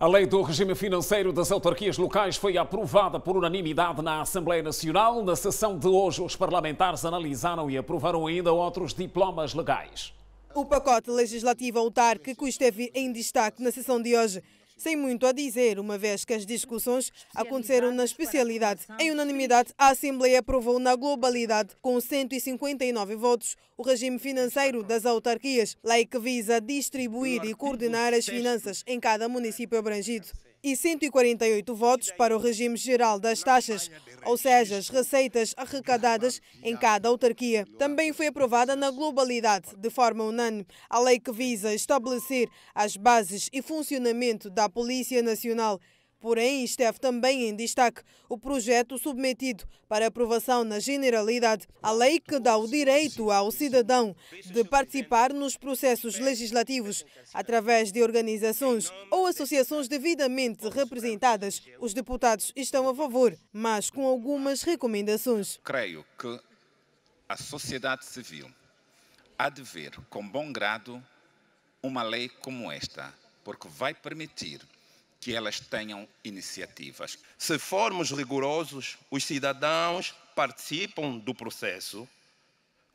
A lei do regime financeiro das autarquias locais foi aprovada por unanimidade na Assembleia Nacional. Na sessão de hoje, os parlamentares analisaram e aprovaram ainda outros diplomas legais. O pacote legislativo autar que esteve em destaque na sessão de hoje sem muito a dizer, uma vez que as discussões aconteceram na especialidade. Em unanimidade, a Assembleia aprovou na globalidade, com 159 votos, o regime financeiro das autarquias, lei que visa distribuir e coordenar as finanças em cada município abrangido e 148 votos para o regime geral das taxas, ou seja, as receitas arrecadadas em cada autarquia. Também foi aprovada na globalidade, de forma unânime, a lei que visa estabelecer as bases e funcionamento da Polícia Nacional Porém, esteve também em destaque o projeto submetido para aprovação na Generalidade, a lei que dá o direito ao cidadão de participar nos processos legislativos através de organizações ou associações devidamente representadas. Os deputados estão a favor, mas com algumas recomendações. Creio que a sociedade civil há de ver com bom grado uma lei como esta, porque vai permitir que elas tenham iniciativas. Se formos rigorosos, os cidadãos participam do processo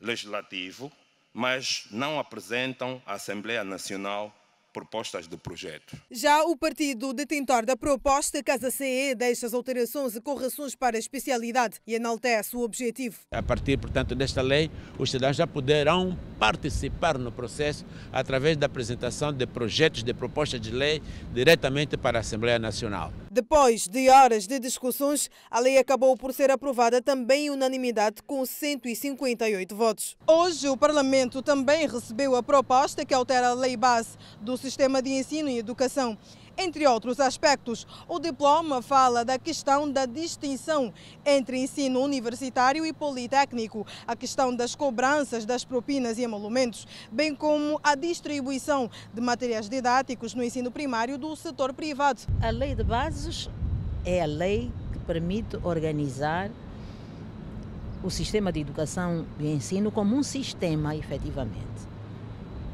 legislativo, mas não apresentam à Assembleia Nacional propostas do projeto. Já o partido detentor da proposta, Casa CE, deixa as alterações e correções para a especialidade e enaltece o objetivo. A partir, portanto, desta lei, os cidadãos já poderão participar no processo através da apresentação de projetos de proposta de lei diretamente para a Assembleia Nacional. Depois de horas de discussões, a lei acabou por ser aprovada também em unanimidade com 158 votos. Hoje, o Parlamento também recebeu a proposta que altera a lei base do sistema de ensino e educação. Entre outros aspectos, o diploma fala da questão da distinção entre ensino universitário e politécnico, a questão das cobranças das propinas e emolumentos, bem como a distribuição de materiais didáticos no ensino primário do setor privado. A lei de bases é a lei que permite organizar o sistema de educação e ensino como um sistema, efetivamente.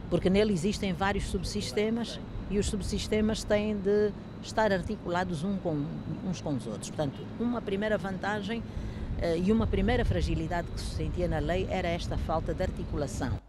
Porque nele existem vários subsistemas e os subsistemas têm de estar articulados um com, uns com os outros. Portanto, uma primeira vantagem eh, e uma primeira fragilidade que se sentia na lei era esta falta de articulação.